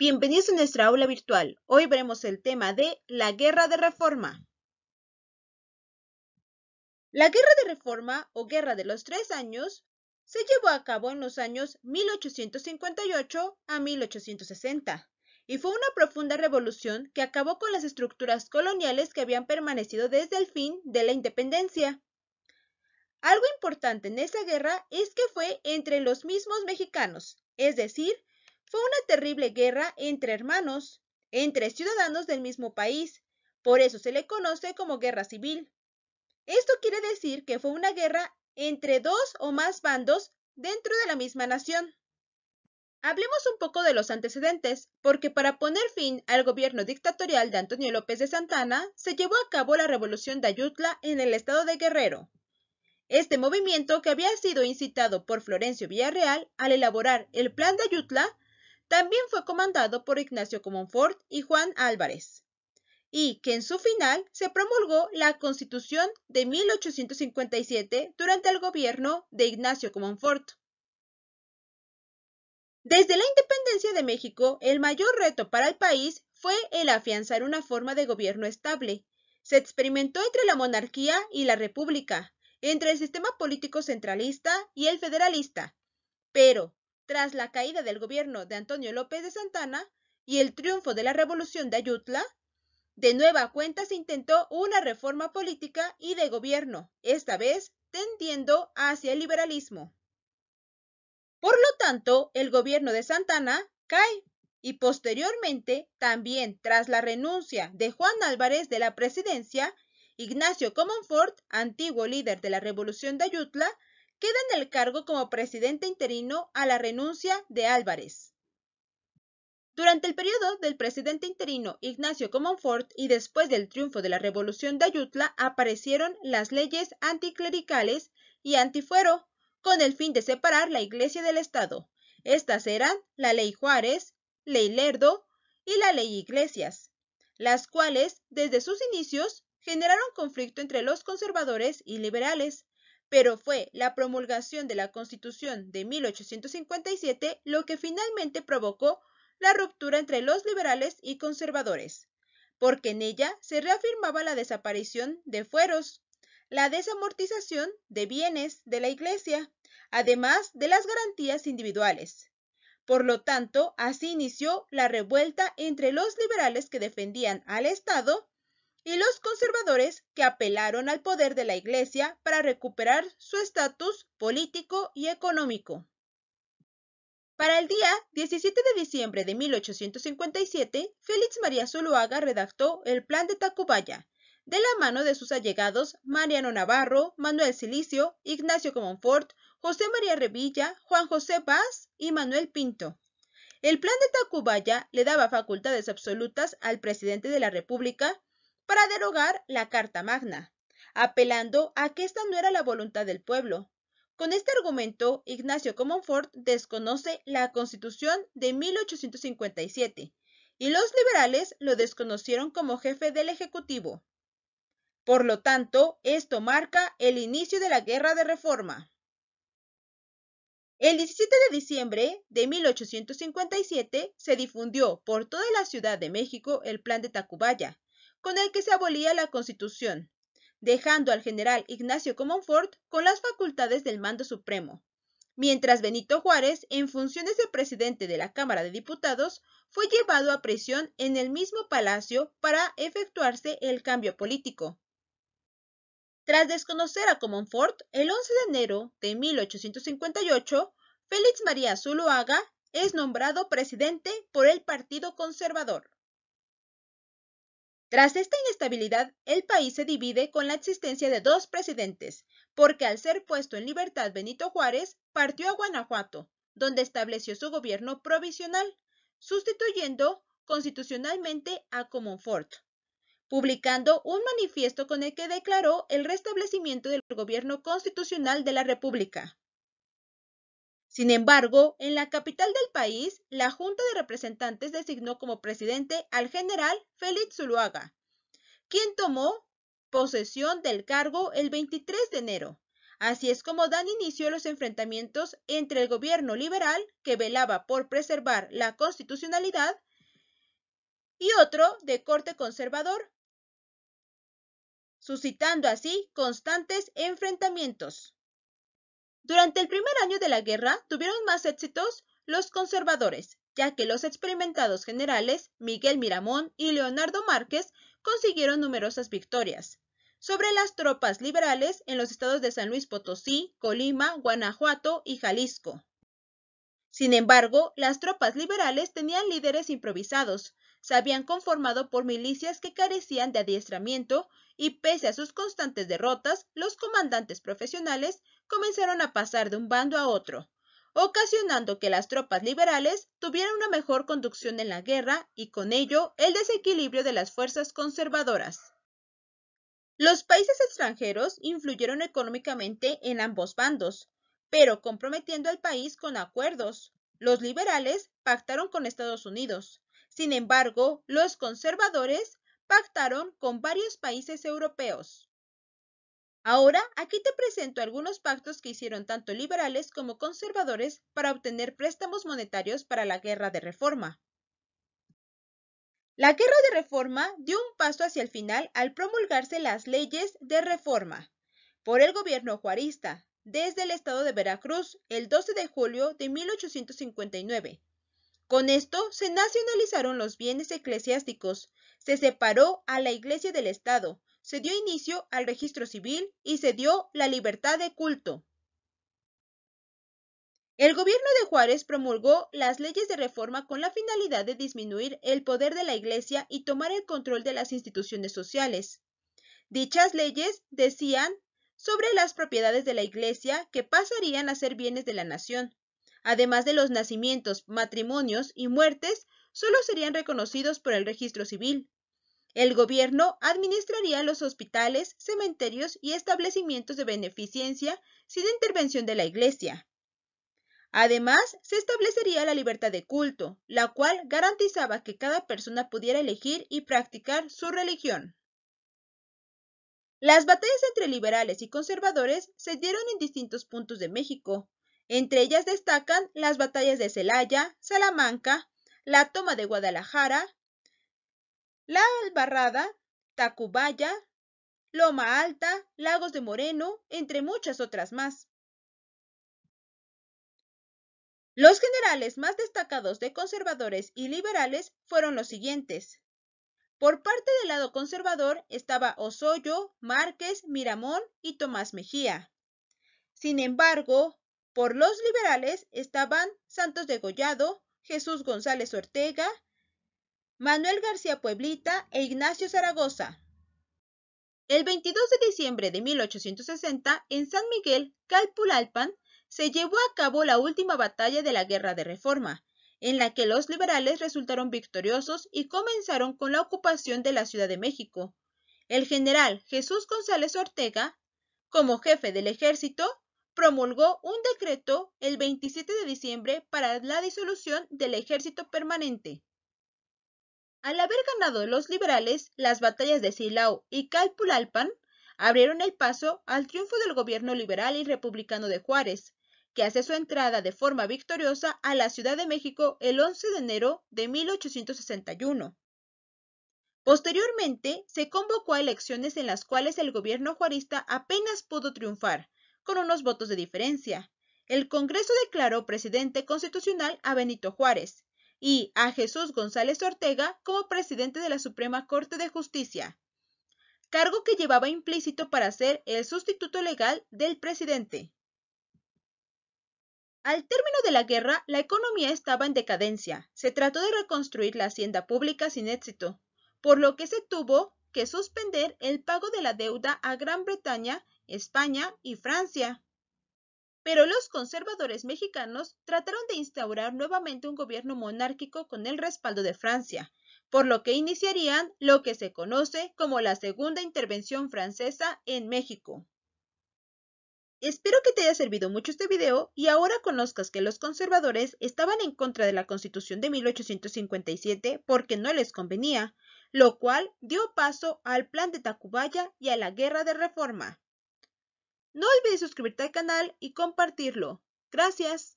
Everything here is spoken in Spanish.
Bienvenidos a nuestra aula virtual. Hoy veremos el tema de la Guerra de Reforma. La Guerra de Reforma o Guerra de los Tres Años se llevó a cabo en los años 1858 a 1860 y fue una profunda revolución que acabó con las estructuras coloniales que habían permanecido desde el fin de la independencia. Algo importante en esa guerra es que fue entre los mismos mexicanos, es decir, fue una terrible guerra entre hermanos, entre ciudadanos del mismo país, por eso se le conoce como guerra civil. Esto quiere decir que fue una guerra entre dos o más bandos dentro de la misma nación. Hablemos un poco de los antecedentes, porque para poner fin al gobierno dictatorial de Antonio López de Santana, se llevó a cabo la revolución de Ayutla en el estado de Guerrero. Este movimiento, que había sido incitado por Florencio Villarreal al elaborar el Plan de Ayutla, también fue comandado por Ignacio Comonfort y Juan Álvarez, y que en su final se promulgó la Constitución de 1857 durante el gobierno de Ignacio Comonfort. Desde la independencia de México, el mayor reto para el país fue el afianzar una forma de gobierno estable. Se experimentó entre la monarquía y la república, entre el sistema político centralista y el federalista. Pero, tras la caída del gobierno de Antonio López de Santana y el triunfo de la revolución de Ayutla, de nueva cuenta se intentó una reforma política y de gobierno, esta vez tendiendo hacia el liberalismo. Por lo tanto, el gobierno de Santana cae y posteriormente, también tras la renuncia de Juan Álvarez de la presidencia, Ignacio Comonfort, antiguo líder de la revolución de Ayutla, queda en el cargo como presidente interino a la renuncia de Álvarez. Durante el periodo del presidente interino Ignacio Comonfort y después del triunfo de la revolución de Ayutla aparecieron las leyes anticlericales y antifuero con el fin de separar la Iglesia del Estado. Estas eran la Ley Juárez, Ley Lerdo y la Ley Iglesias, las cuales desde sus inicios generaron conflicto entre los conservadores y liberales, pero fue la promulgación de la Constitución de 1857 lo que finalmente provocó la ruptura entre los liberales y conservadores, porque en ella se reafirmaba la desaparición de fueros, la desamortización de bienes de la Iglesia, además de las garantías individuales. Por lo tanto, así inició la revuelta entre los liberales que defendían al Estado y los conservadores que apelaron al poder de la Iglesia para recuperar su estatus político y económico. Para el día 17 de diciembre de 1857, Félix María Zuloaga redactó el Plan de Tacubaya, de la mano de sus allegados Mariano Navarro, Manuel Silicio, Ignacio Comonfort, José María Revilla, Juan José Paz y Manuel Pinto. El plan de Tacubaya le daba facultades absolutas al presidente de la República para derogar la Carta Magna, apelando a que esta no era la voluntad del pueblo. Con este argumento, Ignacio Comonfort desconoce la Constitución de 1857 y los liberales lo desconocieron como jefe del Ejecutivo. Por lo tanto, esto marca el inicio de la Guerra de Reforma. El 17 de diciembre de 1857 se difundió por toda la Ciudad de México el Plan de Tacubaya, con el que se abolía la Constitución, dejando al general Ignacio Comonfort con las facultades del mando supremo, mientras Benito Juárez, en funciones de presidente de la Cámara de Diputados, fue llevado a prisión en el mismo palacio para efectuarse el cambio político. Tras desconocer a Comonfort, el 11 de enero de 1858, Félix María Zuloaga es nombrado presidente por el Partido Conservador. Tras esta inestabilidad, el país se divide con la existencia de dos presidentes, porque al ser puesto en libertad Benito Juárez, partió a Guanajuato, donde estableció su gobierno provisional, sustituyendo constitucionalmente a Comonfort, publicando un manifiesto con el que declaró el restablecimiento del gobierno constitucional de la República. Sin embargo, en la capital del país, la Junta de Representantes designó como presidente al general Félix Zuloaga, quien tomó posesión del cargo el 23 de enero. Así es como dan inicio los enfrentamientos entre el gobierno liberal, que velaba por preservar la constitucionalidad, y otro de corte conservador, suscitando así constantes enfrentamientos. Durante el primer año de la guerra tuvieron más éxitos los conservadores, ya que los experimentados generales Miguel Miramón y Leonardo Márquez consiguieron numerosas victorias sobre las tropas liberales en los estados de San Luis Potosí, Colima, Guanajuato y Jalisco. Sin embargo, las tropas liberales tenían líderes improvisados, se habían conformado por milicias que carecían de adiestramiento y pese a sus constantes derrotas, los comandantes profesionales comenzaron a pasar de un bando a otro, ocasionando que las tropas liberales tuvieran una mejor conducción en la guerra y con ello el desequilibrio de las fuerzas conservadoras. Los países extranjeros influyeron económicamente en ambos bandos, pero comprometiendo al país con acuerdos. Los liberales pactaron con Estados Unidos, sin embargo, los conservadores pactaron con varios países europeos. Ahora, aquí te presento algunos pactos que hicieron tanto liberales como conservadores para obtener préstamos monetarios para la guerra de reforma. La guerra de reforma dio un paso hacia el final al promulgarse las leyes de reforma por el gobierno juarista desde el estado de Veracruz el 12 de julio de 1859 con esto se nacionalizaron los bienes eclesiásticos, se separó a la Iglesia del Estado, se dio inicio al registro civil y se dio la libertad de culto. El gobierno de Juárez promulgó las leyes de reforma con la finalidad de disminuir el poder de la Iglesia y tomar el control de las instituciones sociales. Dichas leyes decían sobre las propiedades de la Iglesia que pasarían a ser bienes de la nación, además de los nacimientos, matrimonios y muertes, solo serían reconocidos por el registro civil. El gobierno administraría los hospitales, cementerios y establecimientos de beneficencia sin intervención de la Iglesia. Además, se establecería la libertad de culto, la cual garantizaba que cada persona pudiera elegir y practicar su religión. Las batallas entre liberales y conservadores se dieron en distintos puntos de México, entre ellas destacan las batallas de Celaya, Salamanca, la toma de Guadalajara, la Albarrada, Tacubaya, Loma Alta, Lagos de Moreno, entre muchas otras más. Los generales más destacados de conservadores y liberales fueron los siguientes. Por parte del lado conservador estaba Osoyo, Márquez, Miramón y Tomás Mejía. Sin embargo, por los liberales estaban Santos de Gollado, Jesús González Ortega, Manuel García Pueblita e Ignacio Zaragoza. El 22 de diciembre de 1860, en San Miguel, Calpulalpan, se llevó a cabo la última batalla de la Guerra de Reforma, en la que los liberales resultaron victoriosos y comenzaron con la ocupación de la Ciudad de México. El general Jesús González Ortega, como jefe del ejército, promulgó un decreto el 27 de diciembre para la disolución del ejército permanente. Al haber ganado los liberales las batallas de Silao y Calpulalpan, abrieron el paso al triunfo del gobierno liberal y republicano de Juárez, que hace su entrada de forma victoriosa a la Ciudad de México el 11 de enero de 1861. Posteriormente, se convocó a elecciones en las cuales el gobierno juarista apenas pudo triunfar, con unos votos de diferencia. El Congreso declaró presidente constitucional a Benito Juárez y a Jesús González Ortega como presidente de la Suprema Corte de Justicia, cargo que llevaba implícito para ser el sustituto legal del presidente. Al término de la guerra, la economía estaba en decadencia. Se trató de reconstruir la hacienda pública sin éxito, por lo que se tuvo que suspender el pago de la deuda a Gran Bretaña España y Francia. Pero los conservadores mexicanos trataron de instaurar nuevamente un gobierno monárquico con el respaldo de Francia, por lo que iniciarían lo que se conoce como la Segunda Intervención Francesa en México. Espero que te haya servido mucho este video y ahora conozcas que los conservadores estaban en contra de la Constitución de 1857 porque no les convenía, lo cual dio paso al Plan de Tacubaya y a la Guerra de Reforma. No olvides suscribirte al canal y compartirlo. Gracias.